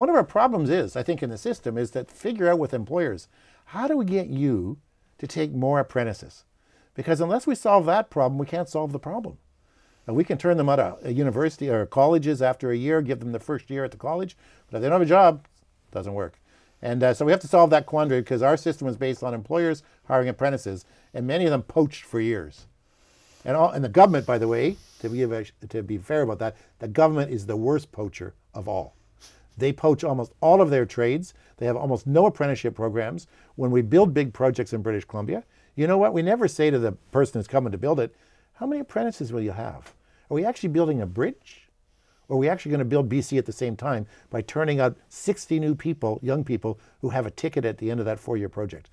One of our problems is, I think, in the system is that figure out with employers how do we get you to take more apprentices? Because unless we solve that problem, we can't solve the problem. And we can turn them out of uh, university or colleges after a year, give them the first year at the college, but if they don't have a job, it doesn't work. And uh, so we have to solve that quandary because our system is based on employers hiring apprentices, and many of them poached for years. And, all, and the government, by the way, to be, to be fair about that, the government is the worst poacher of all. They poach almost all of their trades. They have almost no apprenticeship programs. When we build big projects in British Columbia, you know what? We never say to the person who's coming to build it, how many apprentices will you have? Are we actually building a bridge? Or are we actually going to build BC at the same time by turning out 60 new people, young people, who have a ticket at the end of that four year project?